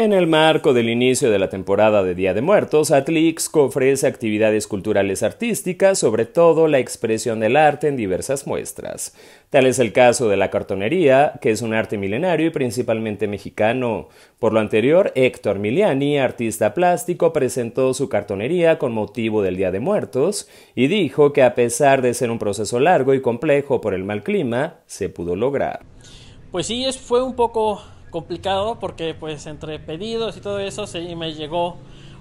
En el marco del inicio de la temporada de Día de Muertos, Atlixco ofrece actividades culturales artísticas, sobre todo la expresión del arte en diversas muestras. Tal es el caso de la cartonería, que es un arte milenario y principalmente mexicano. Por lo anterior, Héctor Miliani, artista plástico, presentó su cartonería con motivo del Día de Muertos y dijo que a pesar de ser un proceso largo y complejo por el mal clima, se pudo lograr. Pues sí, es, fue un poco complicado porque pues entre pedidos y todo eso se me llegó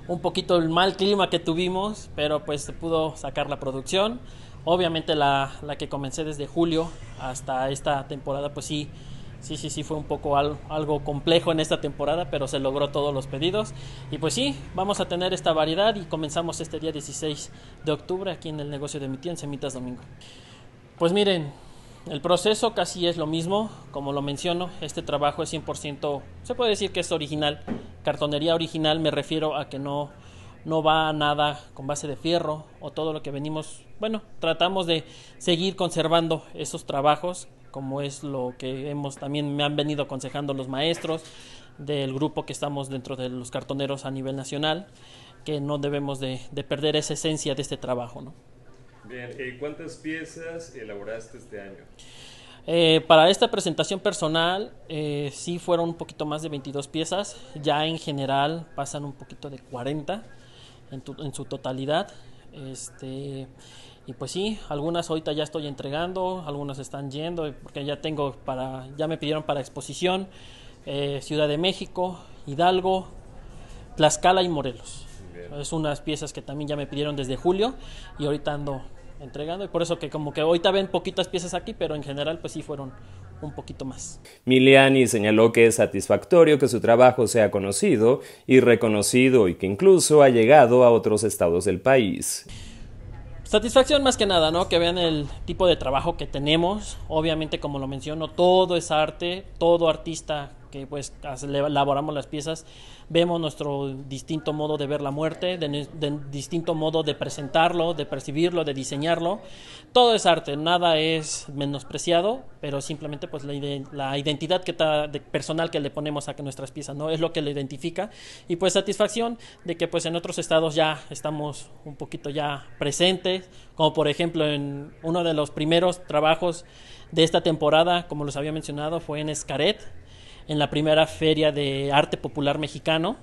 un poquito el mal clima que tuvimos, pero pues se pudo sacar la producción. Obviamente la, que comencé desde julio hasta esta temporada pues sí sí, sí, sí, fue un poco algo, algo, complejo en esta temporada, pero se logró todos los pedidos. Y pues sí, vamos a tener esta variedad y comenzamos este día 16 de octubre aquí en el negocio de mi tía en Semitas Domingo. Pues miren, el proceso casi es lo mismo, como lo menciono, este trabajo es 100%, se puede decir que es original, cartonería original me refiero a que no, no va a nada con base de fierro o todo lo que venimos, bueno, tratamos de seguir conservando esos trabajos, como es lo que hemos también me han venido aconsejando los maestros del grupo que estamos dentro de los cartoneros a nivel nacional, que no debemos de, de perder esa esencia de este trabajo, ¿no? Bien, eh, cuántas piezas elaboraste este año? Eh, para esta presentación personal eh, sí fueron un poquito más de 22 piezas, ya en general pasan un poquito de 40 en, su totalidad. Este, y pues sí, algunas ahorita ya estoy entregando, algunas están yendo, porque ya tengo para, ya me pidieron para exposición, eh, Ciudad de México, Hidalgo, Tlaxcala y Morelos. Es unas piezas que también ya me pidieron desde julio y ahorita ando entregando y por eso que como que ahorita ven poquitas piezas aquí, pero en general pues sí fueron un poquito más. Miliani señaló que es satisfactorio que su trabajo sea conocido y reconocido y que incluso ha llegado a otros estados del país. Satisfacción más que nada, ¿no? Que vean el tipo de trabajo que tenemos. Obviamente, como lo menciono, todo es arte, todo artista que pues elaboramos las piezas, vemos nuestro distinto modo de ver la muerte, de, distinto modo de presentarlo, de percibirlo, de diseñarlo. Todo es arte, nada es menospreciado, pero simplemente pues la, identidad que personal que le ponemos a nuestras piezas, ¿no? Es lo que lo identifica y pues satisfacción de que pues en otros estados ya estamos un poquito ya presentes, como por ejemplo en uno de los primeros trabajos de esta temporada, como los había mencionado, fue en Escaret en la primera feria de arte popular mexicano.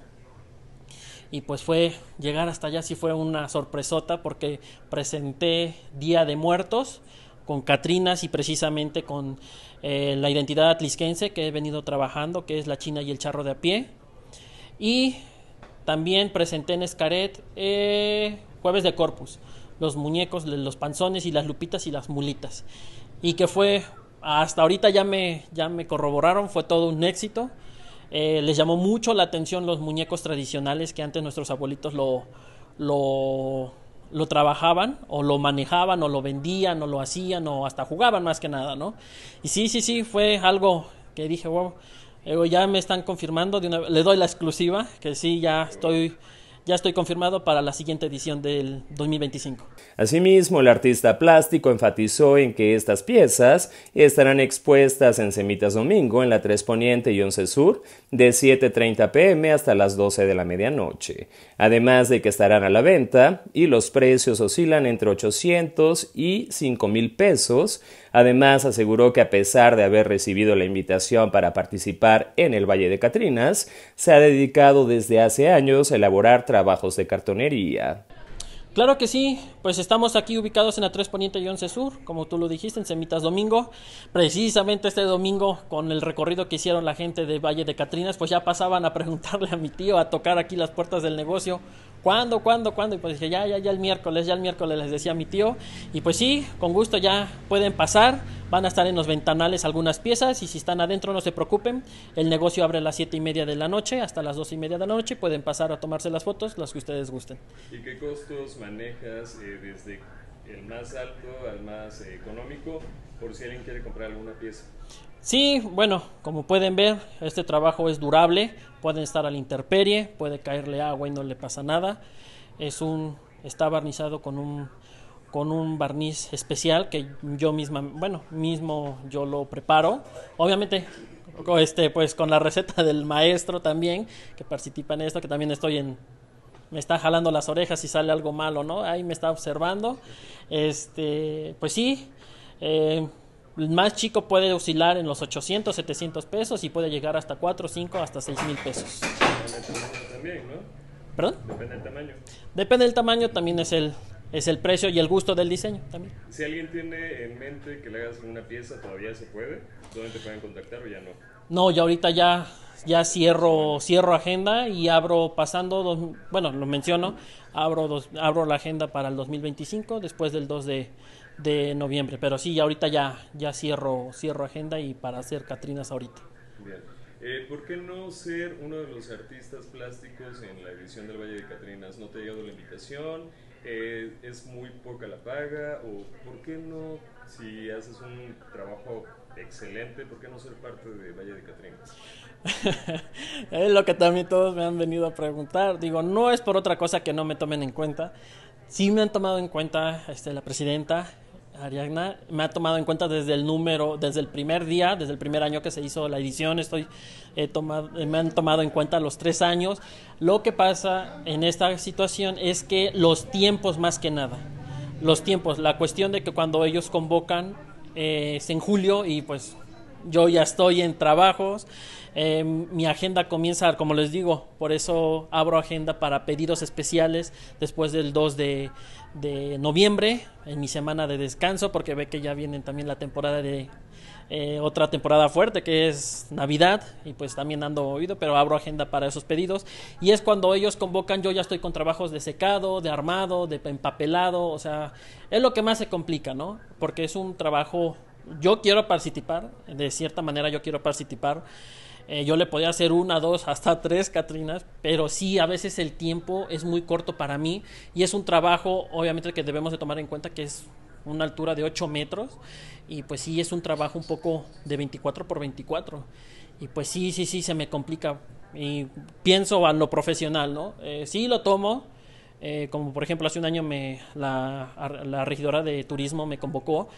Y pues fue llegar hasta allá, sí fue una sorpresota porque presenté Día de Muertos con Catrinas y precisamente con eh, la identidad atlisquense que he venido trabajando, que es la China y el charro de a pie. Y también presenté en Escaret eh, Jueves de Corpus, los muñecos, los panzones y las lupitas y las mulitas. Y que fue hasta ahorita ya me, ya me corroboraron, fue todo un éxito. Eh, les llamó mucho la atención los muñecos tradicionales que antes nuestros abuelitos lo, lo, trabajaban o lo manejaban o lo vendían o lo hacían o hasta jugaban más que nada, ¿no? Y sí, sí, sí, fue algo que dije, wow, ya me están confirmando, de una, le doy la exclusiva, que sí, ya estoy ya estoy confirmado para la siguiente edición del 2025. Asimismo, el artista plástico enfatizó en que estas piezas estarán expuestas en Semitas Domingo en la 3 Poniente y 11 Sur de 7.30 pm hasta las 12 de la medianoche, además de que estarán a la venta y los precios oscilan entre 800 y 5 mil pesos Además, aseguró que a pesar de haber recibido la invitación para participar en el Valle de Catrinas, se ha dedicado desde hace años a elaborar trabajos de cartonería. Claro que sí, pues estamos aquí ubicados en la 3 Poniente y 11 Sur, como tú lo dijiste, en Semitas Domingo. Precisamente este domingo, con el recorrido que hicieron la gente de Valle de Catrinas, pues ya pasaban a preguntarle a mi tío, a tocar aquí las puertas del negocio, ¿cuándo, cuándo, cuándo? Y pues dije, ya, ya, ya el miércoles, ya el miércoles les decía mi tío. Y pues sí, con gusto ya pueden pasar. Van a estar en los ventanales algunas piezas y si están adentro no se preocupen. El negocio abre a las 7 y media de la noche hasta las dos y media de la noche. Pueden pasar a tomarse las fotos, las que ustedes gusten. ¿Y qué costos manejas eh, desde el más alto al más eh, económico por si alguien quiere comprar alguna pieza? Sí, bueno, como pueden ver, este trabajo es durable, pueden estar al la intemperie, puede caerle agua y no le pasa nada. Es un está barnizado con un con un barniz especial que yo misma, bueno, mismo yo lo preparo. Obviamente este pues con la receta del maestro también que participa en esto, que también estoy en me está jalando las orejas si sale algo malo, ¿no? Ahí me está observando. Este, pues sí, eh, el más chico puede oscilar en los 800, 700 pesos y puede llegar hasta 4, 5, hasta 6 mil pesos. Depende del tamaño también, ¿no? ¿Perdón? Depende del tamaño. Depende del tamaño, también es el, es el precio y el gusto del diseño también. Si alguien tiene en mente que le hagas una pieza, ¿todavía se puede? ¿Dónde te pueden contactar o ya no? No, ya ahorita ya, ya cierro, cierro agenda y abro pasando, dos, bueno, lo menciono, abro, dos, abro la agenda para el 2025, después del 2 de de noviembre. Pero sí, ahorita ya, ya cierro, cierro agenda y para hacer Catrinas ahorita. Bien. Eh, ¿Por qué no ser uno de los artistas plásticos en la edición del Valle de Catrinas? ¿No te ha llegado la invitación? Eh, ¿Es muy poca la paga? ¿O por qué no, si haces un trabajo excelente, por qué no ser parte de Valle de Catrinas? es lo que también todos me han venido a preguntar. Digo, no es por otra cosa que no me tomen en cuenta. Sí me han tomado en cuenta este, la presidenta, Ariadna me ha tomado en cuenta desde el número, desde el primer día, desde el primer año que se hizo la edición, estoy eh, tomado, eh, me han tomado en cuenta los tres años. Lo que pasa en esta situación es que los tiempos más que nada, los tiempos, la cuestión de que cuando ellos convocan eh, es en julio y pues yo ya estoy en trabajos, em, mi agenda comienza, como les digo, por eso abro agenda para pedidos especiales después del 2 de, noviembre, en mi semana de descanso, porque ve que ya vienen también la temporada de eh, otra temporada fuerte que es Navidad y pues también ando oído, pero abro agenda para esos pedidos y es cuando ellos convocan, yo ya estoy con trabajos de secado, de armado, de empapelado, o sea, es lo que más se complica, ¿no? Porque es un trabajo yo quiero participar, de cierta manera yo quiero participar. Eh, yo le podía hacer una, dos, hasta tres Catrinas, pero sí, a veces el tiempo es muy corto para mí y es un trabajo, obviamente, que debemos de tomar en cuenta que es una altura de 8 metros y pues sí, es un trabajo un poco de 24 por 24 y pues sí, sí, sí, se me complica y pienso a lo profesional, ¿no? Eh, sí, lo tomo. Eh, como por ejemplo hace un año me, la, la regidora de turismo me convocó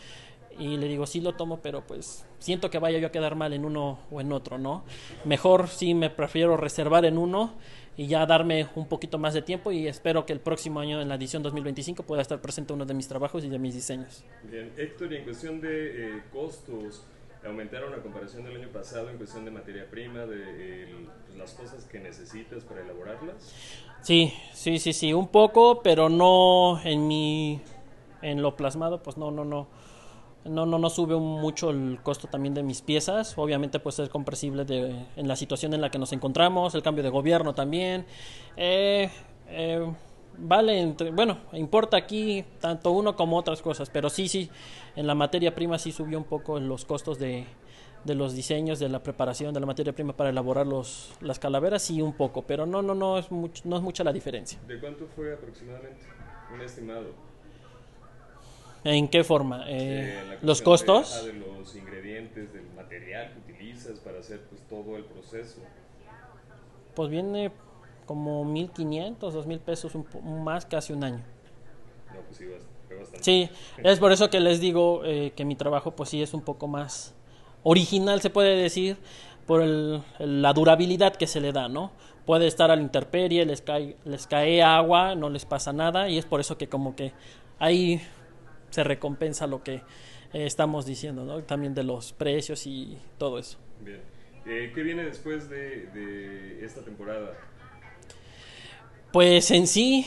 y le digo, sí lo tomo, pero pues siento que vaya yo a quedar mal en uno o en otro, ¿no? Mejor sí me prefiero reservar en uno y ya darme un poquito más de tiempo y espero que el próximo año en la edición 2025 pueda estar presente uno de mis trabajos y de mis diseños. Bien, Héctor, y en cuestión de eh, costos, aumentaron la comparación del año pasado en cuestión de materia prima, de pues, las cosas que necesitas para elaborarlas. Sí, sí, sí, sí, un poco, pero no en mi en lo plasmado, pues no, no, no no, no, no sube mucho el costo también de mis piezas. Obviamente, pues es comprensible de, en la situación en la que nos encontramos, el cambio de gobierno también. Eh, eh, vale, entre, bueno, importa aquí tanto uno como otras cosas, pero sí, sí, en la materia prima sí subió un poco los costos de, de los diseños, de la preparación, de la materia prima para elaborar los, las calaveras, sí un poco, pero no, no, no es, no es mucha la diferencia. ¿De cuánto fue aproximadamente un estimado? ¿En qué forma? Eh, ¿Los costos? De, los ingredientes, del material que utilizas para hacer pues, todo el proceso. Pues viene como 1.500, 2.000 pesos un, más hace un año. No, pues sí, bastante. Sí, es por eso que les digo eh, que mi trabajo pues sí es un poco más original, se puede decir, por la durabilidad que se le da, ¿no? Puede estar a la intemperie, les cae, les cae agua, no les pasa nada y es por eso que como que hay se recompensa lo que eh, estamos diciendo, ¿no? También de los precios y todo eso. Bien. Eh, ¿Qué viene después de, esta temporada? Pues en sí,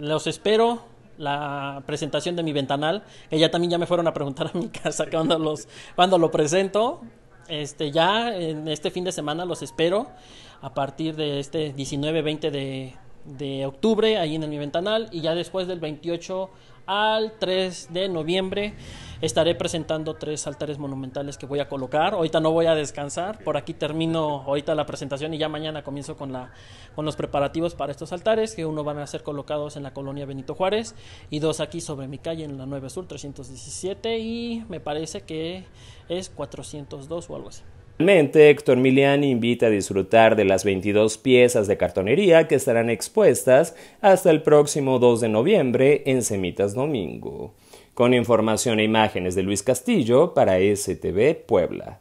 los espero la presentación de mi ventanal, que ya también ya me fueron a preguntar a mi casa cuando los cuando lo presento. Este ya en este fin de semana los espero a partir de este 19 20 de de octubre ahí en el mi ventanal y ya después del 28 al 3 de noviembre estaré presentando tres altares monumentales que voy a colocar. Ahorita no voy a descansar, por aquí termino ahorita la presentación y ya mañana comienzo con la con los preparativos para estos altares, que uno van a ser colocados en la colonia Benito Juárez y dos aquí sobre mi calle en la 9 Sur 317 y me parece que es 402 o algo así. Finalmente, Héctor Milian invita a disfrutar de las 22 piezas de cartonería que estarán expuestas hasta el próximo 2 de noviembre en Semitas Domingo. Con información e imágenes de Luis Castillo para STV Puebla.